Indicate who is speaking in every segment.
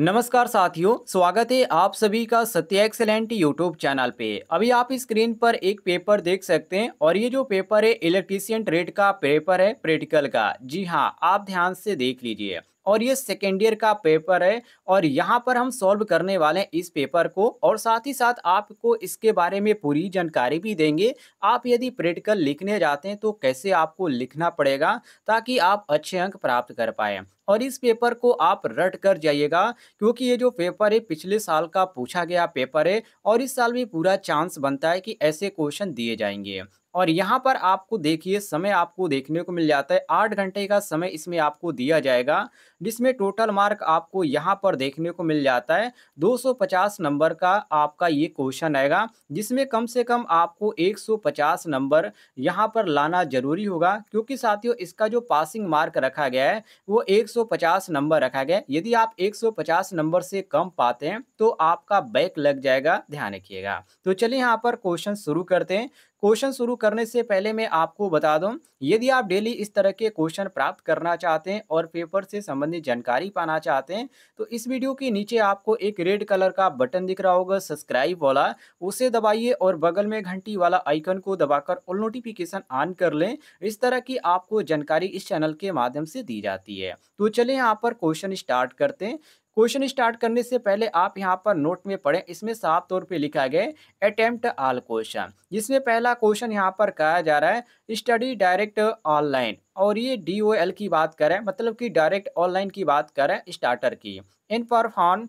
Speaker 1: नमस्कार साथियों स्वागत है आप सभी का सत्य एक्सेलेंट यूट्यूब चैनल पे अभी आप स्क्रीन पर एक पेपर देख सकते हैं और ये जो पेपर है इलेक्ट्रीशियन ट्रेड का पेपर है प्रैक्टिकल का जी हाँ आप ध्यान से देख लीजिए और ये सेकेंड ईयर का पेपर है और यहाँ पर हम सॉल्व करने वाले हैं इस पेपर को और साथ ही साथ आपको इसके बारे में पूरी जानकारी भी देंगे आप यदि प्रैक्टिकल लिखने जाते हैं तो कैसे आपको लिखना पड़ेगा ताकि आप अच्छे अंक प्राप्त कर पाए और इस पेपर को आप रट कर जाइएगा क्योंकि ये जो पेपर है पिछले साल का पूछा गया पेपर है और इस साल भी पूरा चांस बनता है कि ऐसे क्वेश्चन दिए जाएंगे और यहाँ पर आपको देखिए समय आपको देखने को मिल जाता है आठ घंटे का समय इसमें आपको दिया जाएगा जिसमें टोटल मार्क आपको यहाँ पर देखने को मिल जाता है 250 नंबर का आपका ये क्वेश्चन आएगा जिसमें कम से कम आपको 150 नंबर यहाँ पर लाना जरूरी होगा क्योंकि साथियों इसका जो पासिंग मार्क रखा गया है वो 150 नंबर रखा गया है यदि आप एक नंबर से कम पाते हैं तो आपका बैक लग जाएगा ध्यान रखिएगा तो चलिए यहाँ पर क्वेश्चन शुरू करते हैं क्वेश्चन शुरू करने से पहले मैं आपको बता दूं यदि आप डेली इस तरह के क्वेश्चन प्राप्त करना चाहते हैं और पेपर से संबंधित जानकारी पाना चाहते हैं तो इस वीडियो के नीचे आपको एक रेड कलर का बटन दिख रहा होगा सब्सक्राइब वाला उसे दबाइए और बगल में घंटी वाला आइकन को दबाकर ऑल नोटिफिकेशन ऑन कर लें इस तरह की आपको जानकारी इस चैनल के माध्यम से दी जाती है तो चले यहाँ पर क्वेश्चन स्टार्ट करते हैं क्वेश्चन स्टार्ट करने से पहले आप यहाँ पर नोट में पढ़ें इसमें साफ तौर पे लिखा गया अटेम्प्ट ऑल क्वेश्चन जिसमें पहला क्वेश्चन यहाँ पर कहा जा रहा है स्टडी डायरेक्ट ऑनलाइन और ये डी ओ एल की बात करें मतलब कि डायरेक्ट ऑनलाइन की बात करें स्टार्टर की in perform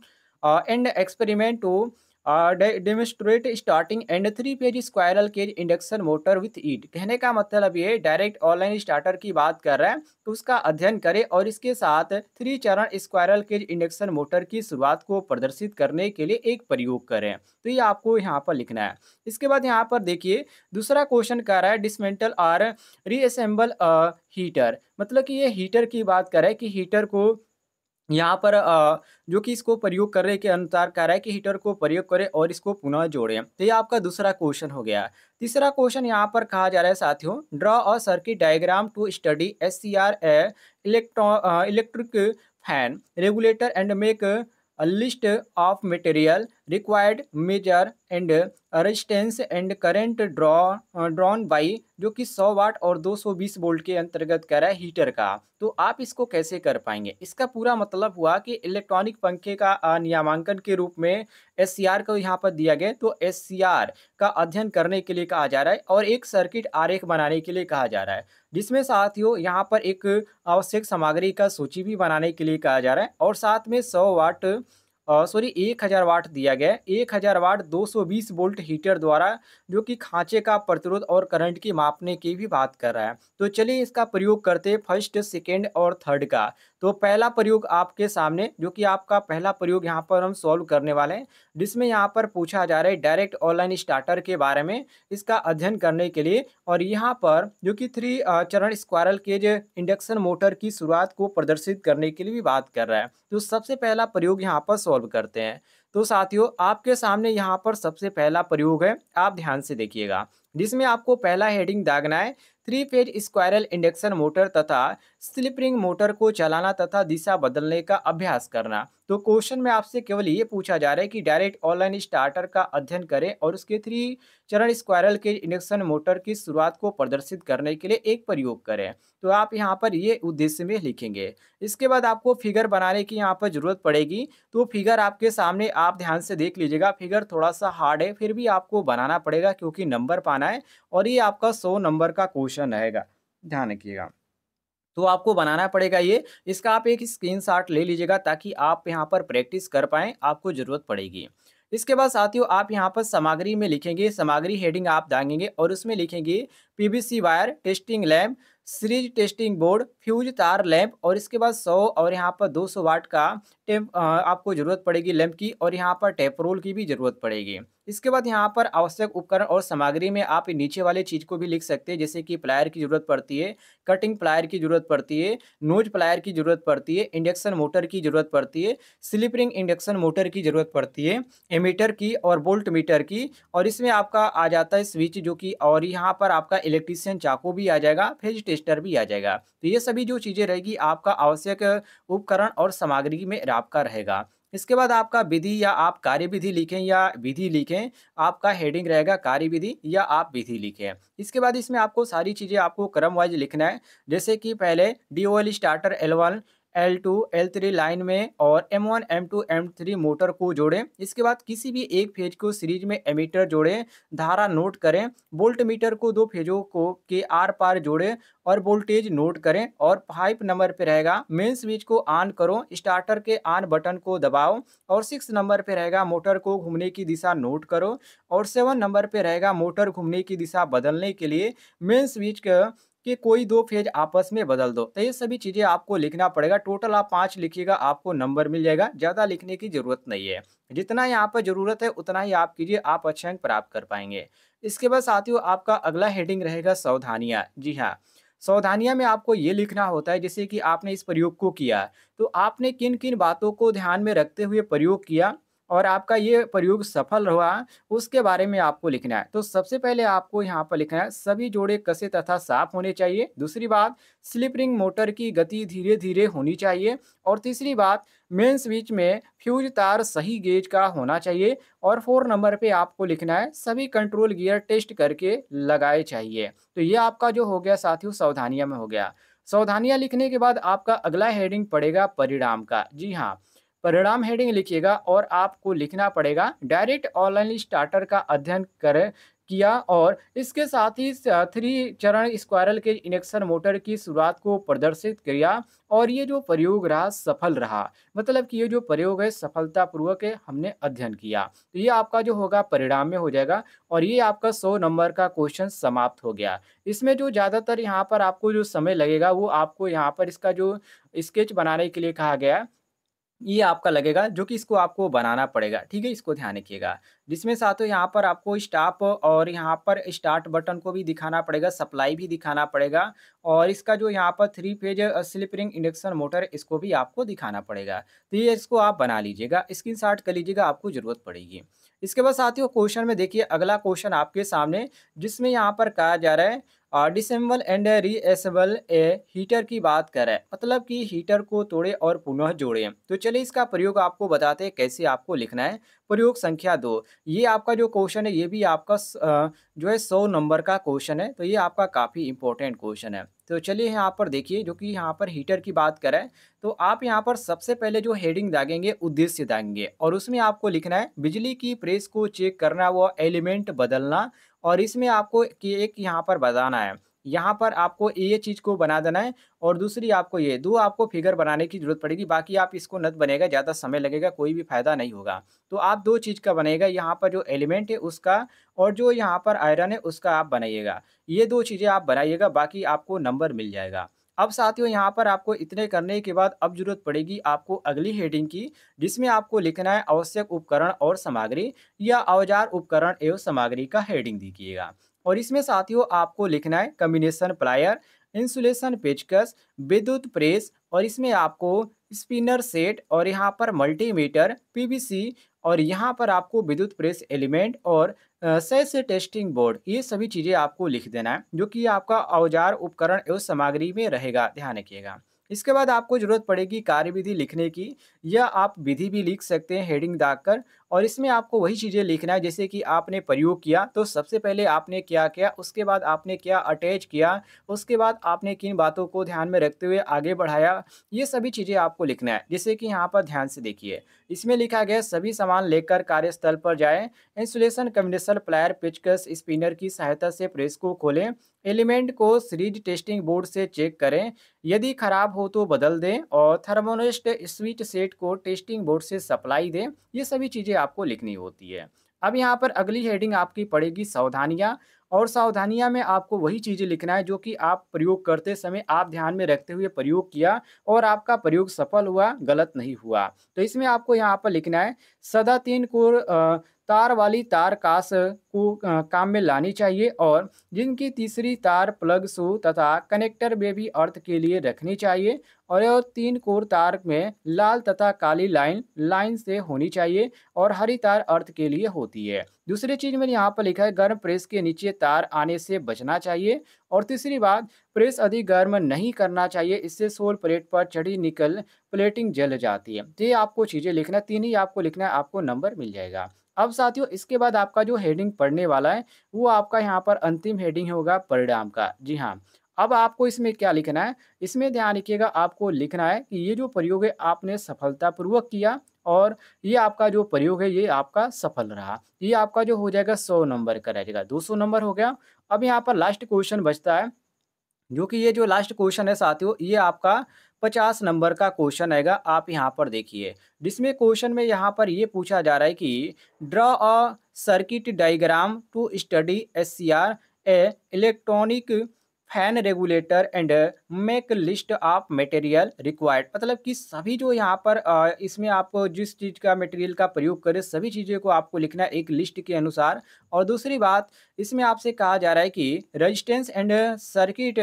Speaker 1: and experiment to demonstrate starting and three phase squirrel cage induction motor with it कहने का मतलब ये डायरेक्ट ऑनलाइन स्टार्टर की बात कर रहा है तो उसका अध्ययन करें और इसके साथ थ्री चरण स्क्वायरल केज इंडक्शन मोटर की शुरुआत को प्रदर्शित करने के लिए एक प्रयोग करें तो ये आपको यहाँ पर लिखना है इसके बाद यहाँ पर देखिए दूसरा क्वेश्चन कर रहा है डिसमेंटल और रीअसेंबल हीटर मतलब कि ये हीटर की बात करें कि हीटर को यहाँ पर जो कि इसको प्रयोग करने के अनुसार कह रहा है कि हीटर को प्रयोग करें और इसको पुनः जोड़ें तो ये आपका दूसरा क्वेश्चन हो गया तीसरा क्वेश्चन यहाँ पर कहा जा रहा है साथियों draw a circuit diagram to study S C R a electric fan regulator and make list of material required measure and resistance and current draw drawn by जो कि 100 वाट और 220 वोल्ट के अंतर्गत कह रहा है हीटर का तो आप इसको कैसे कर पाएंगे इसका पूरा मतलब हुआ कि इलेक्ट्रॉनिक पंखे का नियामांकन के रूप में एस को यहाँ पर दिया गया तो एस का अध्ययन करने के लिए कहा जा रहा है और एक सर्किट आरेख बनाने के लिए कहा जा रहा है जिसमें साथियों यहाँ पर एक आवश्यक सामग्री का सूची भी बनाने के लिए कहा जा रहा है और साथ में सौ वाट सॉरी एक हज़ार वाट दिया गया है एक हज़ार वाट 220 वोल्ट हीटर द्वारा जो कि खांचे का प्रतिरोध और करंट की मापने की भी बात कर रहा है तो चलिए इसका प्रयोग करते फर्स्ट सेकेंड और थर्ड का तो पहला प्रयोग आपके सामने जो कि आपका पहला प्रयोग यहाँ पर हम सॉल्व करने वाले हैं जिसमें यहाँ पर पूछा जा रहा है डायरेक्ट ऑनलाइन स्टार्टर के बारे में इसका अध्ययन करने के लिए और यहाँ पर जो कि थ्री चरण स्क्वायरल केज इंडक्शन मोटर की शुरुआत को प्रदर्शित करने के लिए भी बात कर रहा है तो सबसे पहला प्रयोग यहाँ पर सॉल्व करते हैं तो साथियों आपके सामने यहाँ पर सबसे पहला प्रयोग है आप ध्यान से देखिएगा जिसमें आपको पहला हेडिंग दागना है three phase squirrel induction motor तथा स्लिपरिंग मोटर को चलाना तथा दिशा बदलने का अभ्यास करना तो क्वेश्चन में आपसे केवल ये पूछा जा रहा है कि डायरेक्ट ऑनलाइन स्टार्टर का अध्ययन करें और उसके थ्री चरण स्क्वायरल के इंडक्शन मोटर की शुरुआत को प्रदर्शित करने के लिए एक प्रयोग करें तो आप यहाँ पर ये उद्देश्य में लिखेंगे इसके बाद आपको फिगर बनाने की यहाँ पर ज़रूरत पड़ेगी तो फिगर आपके सामने आप ध्यान से देख लीजिएगा फिगर थोड़ा सा हार्ड है फिर भी आपको बनाना पड़ेगा क्योंकि नंबर पाना है और ये आपका सौ नंबर का क्वेश्चन रहेगा ध्यान रखिएगा तो आपको बनाना पड़ेगा ये इसका आप एक स्क्रीन ले लीजिएगा ताकि आप यहाँ पर प्रैक्टिस कर पाएँ आपको ज़रूरत पड़ेगी इसके बाद साथियों आप यहाँ पर सामग्री में लिखेंगे सामग्री हेडिंग आप दागेंगे और उसमें लिखेंगे PVC wire testing lab series testing board fuse तार लैंप और इसके बाद 100 और यहाँ पर 200 वाट का टेम आपको ज़रूरत पड़ेगी लैंप की और यहाँ पर टेपरोल की भी ज़रूरत पड़ेगी इसके बाद यहाँ पर आवश्यक उपकरण और सामग्री में आप नीचे वाले चीज़ को भी लिख सकते हैं जैसे कि प्लायर की ज़रूरत पड़ती है कटिंग प्लायर की ज़रूरत पड़ती है नोज प्लायर की ज़रूरत पड़ती है इंडक्शन मोटर की ज़रूरत पड़ती है स्लिपरिंग इंडक्शन मोटर की ज़रूरत पड़ती है एमीटर की और बोल्ट मीटर की और इसमें आपका आ जाता है स्विच जो कि और यहाँ पर आपका इलेक्ट्रीशियन चाकू भी आ जाएगा टेस्ट रजिस्टर भी आ जाएगा तो ये सभी जो चीज़ें रहेगी आपका आवश्यक उपकरण और सामग्री में आपका रहेगा इसके बाद आपका विधि या आप कार्य विधि लिखें या विधि लिखें आपका हेडिंग रहेगा कार्य विधि या आप विधि लिखें इसके बाद इसमें आपको सारी चीज़ें आपको क्रम वाइज लिखना है जैसे कि पहले D O L starter L one L two L three line में और M one M two M three motor को जोड़ें इसके बाद किसी भी एक फेज को सीरीज में एमीटर जोड़ें धारा नोट करें बोल्ट मीटर को दो फेजों को के आर पार जोड़ें और वोल्टेज नोट करें और फाइव नंबर पर रहेगा मेन स्विच को ऑन करो स्टार्टर के ऑन बटन को दबाओ और सिक्स नंबर पर रहेगा मोटर को घूमने की दिशा नोट करो और सेवन नंबर पर रहेगा मोटर घूमने की दिशा बदलने के लिए मेन स्विच का कि कोई दो फेज आपस में बदल दो तो ये सभी चीजें आपको लिखना पड़ेगा टोटल आप पांच लिखिएगा आपको नंबर मिल जाएगा ज्यादा लिखने की जरूरत नहीं है जितना यहाँ पर जरूरत है उतना ही आप कीजिए आप अच्छे अंक प्राप्त कर पाएंगे इसके बाद साथियों आपका अगला हेडिंग रहेगा सावधानियाँ जी हाँ सावधानियाँ में आपको ये लिखना होता है जैसे कि आपने इस प्रयोग को किया तो आपने किन किन बातों को ध्यान में रखते हुए प्रयोग किया और आपका ये प्रयोग सफल हुआ उसके बारे में आपको लिखना है तो सबसे पहले आपको यहाँ पर लिखना है सभी जोड़े कसे तथा साफ होने चाहिए दूसरी बात स्लिप रिंग मोटर की गति धीरे धीरे होनी चाहिए और तीसरी बात मेन स्विच में फ्यूज तार सही गेज का होना चाहिए और फोर नंबर पे आपको लिखना है सभी कंट्रोल गियर टेस्ट करके लगाए चाहिए तो ये आपका जो हो गया साथियों सावधानियाँ में हो गया सावधानियाँ लिखने के बाद आपका अगला हेडिंग पड़ेगा परिणाम का जी हाँ परिणाम हेडिंग लिखिएगा और आपको लिखना पड़ेगा डायरेक्ट ऑनलाइन स्टार्टर का अध्ययन कर किया और इसके साथ ही थ्री चरण स्क्वायरल के इंडक्शन मोटर की शुरुआत को प्रदर्शित किया और ये जो प्रयोग रहा सफल रहा मतलब कि ये जो प्रयोग है सफलतापूर्वक हमने अध्ययन किया तो ये आपका जो होगा परिणाम में हो जाएगा और ये आपका सौ नंबर का क्वेश्चन समाप्त हो गया इसमें जो ज़्यादातर यहाँ पर आपको जो समय लगेगा वो आपको यहाँ पर इसका जो स्केच बनाने के लिए कहा गया ये आपका लगेगा जो कि इसको आपको बनाना पड़ेगा ठीक है इसको ध्यान रखिएगा जिसमें साथ यहाँ पर आपको स्टाप और यहाँ पर स्टार्ट बटन को भी दिखाना पड़ेगा सप्लाई भी दिखाना पड़ेगा और इसका जो यहाँ पर three phase slip ring induction motor इसको भी आपको दिखाना पड़ेगा तो ये इसको आप बना लीजिएगा स्क्रीन शार्ट कर लीजिएगा आपको ज़रूरत पड़ेगी इसके बाद साथियों क्वेश्चन में देखिए अगला क्वेश्चन आपके सामने जिसमें यहाँ पर कहा जा रहा है डिसम्बल एंड रीअसेबल ए हीटर की बात करें मतलब कि हीटर को तोड़े और पुनः जोड़ें तो चलिए इसका प्रयोग आपको बताते हैं कैसे आपको लिखना है प्रयोग संख्या दो ये आपका जो क्वेश्चन है ये भी आपका जो है सौ नंबर का क्वेश्चन है तो ये आपका काफ़ी इंपॉर्टेंट क्वेश्चन है तो चलिए यहाँ पर देखिए जो कि यहाँ पर हीटर की बात करें तो आप यहाँ पर सबसे पहले जो हेडिंग दागेंगे उद्देश्य दागेंगे और उसमें आपको लिखना है बिजली की प्रेस को चेक करना व एलिमेंट बदलना और इसमें आपको एक यहाँ पर बताना है यहाँ पर आपको ये चीज़ को बना देना है और दूसरी आपको ये दो आपको फिगर बनाने की ज़रूरत पड़ेगी बाकी आप इसको नत बनेगा ज़्यादा समय लगेगा कोई भी फ़ायदा नहीं होगा तो आप दो चीज़ का बनेगा यहाँ पर जो एलिमेंट है उसका और जो यहाँ पर आयरन है उसका आप बनाइएगा ये दो चीज़ें आप बनाइएगा बाकी आपको नंबर मिल जाएगा अब साथियों यहाँ पर आपको इतने करने के बाद अब जरूरत पड़ेगी आपको अगली हेडिंग की जिसमें आपको लिखना है आवश्यक उपकरण और सामग्री या औजार उपकरण एवं सामग्री का हेडिंग दीजिएगा और इसमें साथियों आपको लिखना है कम्बिनेशन प्लायर इंसुलेशन पेचकस विद्युत प्रेस और इसमें आपको स्पिनर सेट और यहाँ पर मल्टीमीटर पीवीसी और यहाँ पर आपको विद्युत प्रेस एलिमेंट और से टेस्टिंग बोर्ड ये सभी चीज़ें आपको लिख देना है जो कि आपका औजार उपकरण एवं सामग्री में रहेगा ध्यान रखिएगा इसके बाद आपको जरूरत पड़ेगी कार्यविधि लिखने की या आप विधि भी लिख सकते हैं हेडिंग दाग कर और इसमें आपको वही चीज़ें लिखना है जैसे कि आपने प्रयोग किया तो सबसे पहले आपने क्या किया उसके बाद आपने क्या अटैच किया उसके बाद आपने किन बातों को ध्यान में रखते हुए आगे बढ़ाया ये सभी चीज़ें आपको लिखना है जैसे कि यहाँ पर ध्यान से देखिए इसमें लिखा गया सभी सामान लेकर कार्यस्थल पर जाए इंसुलेशन कम्बिनेशन प्लायर पिचकस स्पिनर की सहायता से प्रेस को खोलें एलिमेंट को सीरीज टेस्टिंग बोर्ड से चेक करें यदि खराब हो तो बदल दें और थर्मोनिस्ट स्विच सेट को टेस्टिंग बोर्ड से सप्लाई दें ये सभी चीज़ें आपको लिखनी होती है अब यहाँ पर अगली हेडिंग आपकी पड़ेगी सावधानियाँ और सावधानियाँ में आपको वही चीज़ें लिखना है जो कि आप प्रयोग करते समय आप ध्यान में रखते हुए प्रयोग किया और आपका प्रयोग सफल हुआ गलत नहीं हुआ तो इसमें आपको यहाँ पर लिखना है सदा तीन को तार वाली तार काश को काम में लानी चाहिए और जिनकी तीसरी तार प्लग शू तथा कनेक्टर में भी अर्थ के लिए रखनी चाहिए और यह तीन कोर तार में लाल तथा काली लाइन लाइन से होनी चाहिए और हरी तार अर्थ के लिए होती है दूसरी चीज मैंने यहाँ पर लिखा है गर्म प्रेस के नीचे तार आने से बचना चाहिए और तीसरी बात प्रेस अधिक गर्म नहीं करना चाहिए इससे सोल प्लेट पर चढ़ी निकल प्लेटिंग जल जाती है तो ये आपको चीज़ें लिखना तीन ही आपको लिखना है आपको नंबर मिल जाएगा अब साथियों इसके बाद आपका जो हेडिंग पढ़ने वाला है वो आपका यहाँ पर अंतिम हेडिंग होगा परिणाम का जी हाँ अब आपको इसमें क्या लिखना है इसमें ध्यान रखिएगा आपको लिखना है कि ये जो प्रयोग है आपने सफलतापूर्वक किया और ये आपका जो प्रयोग है ये आपका सफल रहा ये आपका जो हो जाएगा सौ नंबर का रहेगा दो सौ नंबर हो गया अब यहाँ पर लास्ट क्वेश्चन बचता है जो कि ये जो लास्ट क्वेश्चन है साथियों ये आपका पचास नंबर का क्वेश्चन आएगा आप यहाँ पर देखिए जिसमें क्वेश्चन में यहाँ पर ये पूछा जा रहा है कि draw a circuit diagram to study S C R a electronic fan regulator and make list of material required मतलब कि सभी जो यहाँ पर इसमें आप जिस चीज़ का मटेरियल का प्रयोग करें सभी चीज़ों को आपको लिखना एक लिस्ट के अनुसार और दूसरी बात इसमें आपसे कहा जा रहा है कि रजिस्टेंस एंड सर्किट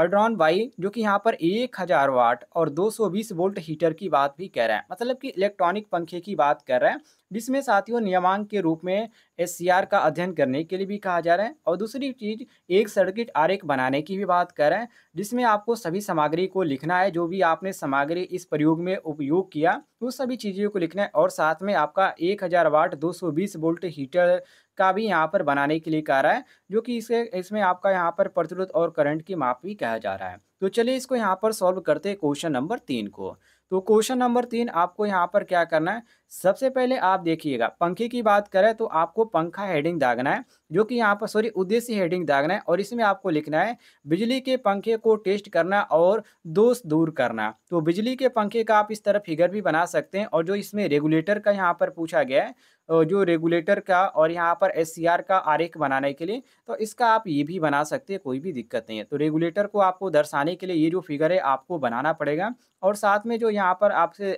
Speaker 1: अड्रॉन वाई जो कि यहाँ पर एक हज़ार वाट और 220 वोल्ट हीटर की बात भी कह रहे हैं मतलब कि इलेक्ट्रॉनिक पंखे की बात कर रहे हैं जिसमें साथियों नियमांक के रूप में एस का अध्ययन करने के लिए भी कहा जा रहा है और दूसरी चीज़ एक सर्किट आरेख बनाने की भी बात कर रहे हैं जिसमें आपको सभी सामग्री को लिखना है जो भी आपने सामग्री इस प्रयोग में उपयोग किया उस सभी चीज़ों को लिखना है और साथ में आपका एक हज़ार वाट दो सौ बीस वोल्ट हीटर का भी यहाँ पर बनाने के लिए कह रहा है जो कि इसे इसमें आपका यहाँ पर प्रतिरोध और करंट की माप भी कहा जा रहा है तो चलिए इसको यहाँ पर सॉल्व करते हैं क्वेश्चन नंबर तीन को तो क्वेश्चन नंबर तीन आपको यहाँ पर क्या करना है सबसे पहले आप देखिएगा पंखे की बात करें तो आपको पंखा हेडिंग दागना है जो कि यहाँ पर सॉरी उद्देश्य हेडिंग दागना है और इसमें आपको लिखना है बिजली के पंखे को टेस्ट करना और दोष दूर करना तो बिजली के पंखे का आप इस तरह फिगर भी बना सकते हैं और जो इसमें रेगुलेटर का यहाँ पर पूछा गया है जो रेगुलेटर का और यहाँ पर एस का आरेख बनाने के लिए तो इसका आप ये भी बना सकते हैं कोई भी दिक्कत नहीं है तो रेगुलेटर को आपको दर्शाने के लिए ये जो फिगर है आपको बनाना पड़ेगा और साथ में जो यहाँ पर आपसे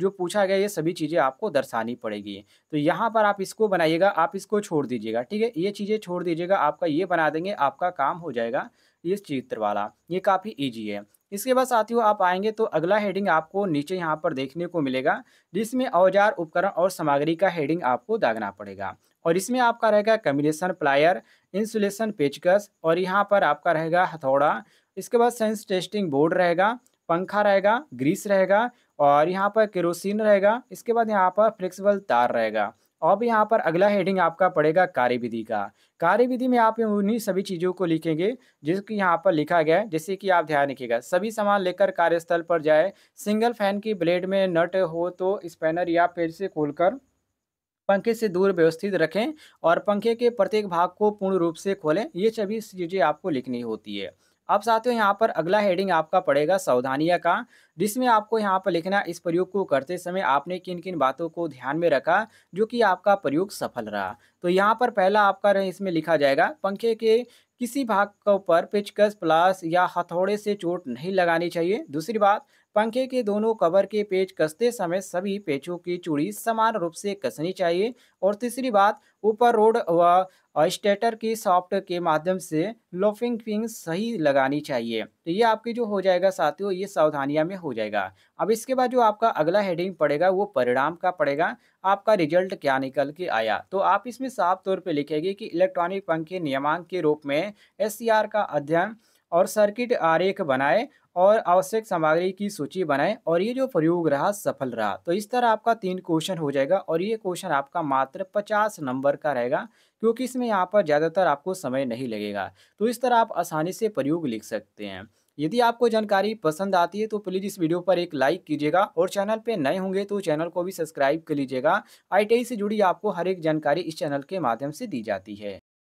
Speaker 1: जो पूछा गया ये सभी चीज़ें आपको दर्शानी पड़ेगी तो यहाँ पर आप इसको बनाइएगा आप इसको छोड़ दीजिएगा ठीक है ये चीज़ें छोड़ दीजिएगा आपका ये बना देंगे आपका काम हो जाएगा ये चित्र वाला ये काफ़ी ईजी है इसके बाद साथियों आप आएंगे तो अगला हेडिंग आपको नीचे यहाँ पर देखने को मिलेगा जिसमें औजार उपकरण और सामग्री का हेडिंग आपको दागना पड़ेगा और इसमें आपका रहेगा कम्बिनेशन प्लायर इंसुलेशन पेचकस और यहाँ पर आपका रहेगा हथौड़ा इसके बाद सेंस टेस्टिंग बोर्ड रहेगा पंखा रहेगा ग्रीस रहेगा और यहाँ पर केरोसिन रहेगा इसके बाद यहाँ पर फ्लेक्सिबल तार रहेगा अब यहाँ पर अगला हेडिंग आपका पड़ेगा कार्यविधि का कार्यविधि में आप उन्हीं सभी चीज़ों को लिखेंगे जिसकी यहाँ पर लिखा गया है जिससे कि आप ध्यान रखिएगा सभी सामान लेकर कार्यस्थल पर जाए सिंगल फैन की ब्लेड में नट हो तो स्पैनर या पेज से खोलकर पंखे से दूर व्यवस्थित रखें और पंखे के प्रत्येक भाग को पूर्ण रूप से खोलें ये सभी चीज़ें आपको लिखनी होती है अब साथियों यहाँ पर अगला हेडिंग आपका पड़ेगा सावधानियाँ का जिसमें आपको यहाँ पर लिखना इस प्रयोग को करते समय आपने किन किन बातों को ध्यान में रखा जो कि आपका प्रयोग सफल रहा तो यहाँ पर पहला आपका इसमें लिखा जाएगा पंखे के किसी भाग के ऊपर प्लास या हथौड़े से चोट नहीं लगानी चाहिए दूसरी बात पंखे के दोनों कवर के पेच कसते समय सभी पेचों की चूड़ी समान रूप से कसनी चाहिए और तीसरी बात ऊपर रोड व स्टेटर की सॉफ्ट के माध्यम से लोफिंग फिंग सही लगानी चाहिए तो ये आपकी जो हो जाएगा साथियों ये सावधानियां में हो जाएगा अब इसके बाद जो आपका अगला हेडिंग पड़ेगा वो परिणाम का पड़ेगा आपका रिजल्ट क्या निकल के आया तो आप इसमें साफ तौर पे लिखेंगे कि इलेक्ट्रॉनिक पंखे नियमांक के रूप में एस का अध्ययन और सर्किट आरेख बनाए और आवश्यक सामग्री की सूची बनाए और ये जो प्रयोग रहा सफल रहा तो इस तरह आपका तीन क्वेश्चन हो जाएगा और ये क्वेश्चन आपका मात्र पचास नंबर का रहेगा क्योंकि इसमें यहाँ पर ज़्यादातर आपको समय नहीं लगेगा तो इस तरह आप आसानी से प्रयोग लिख सकते हैं यदि आपको जानकारी पसंद आती है तो प्लीज़ इस वीडियो पर एक लाइक कीजिएगा और चैनल पे नए होंगे तो चैनल को भी सब्सक्राइब कर लीजिएगा आईटीआई से जुड़ी आपको हर एक जानकारी इस चैनल के माध्यम से दी जाती है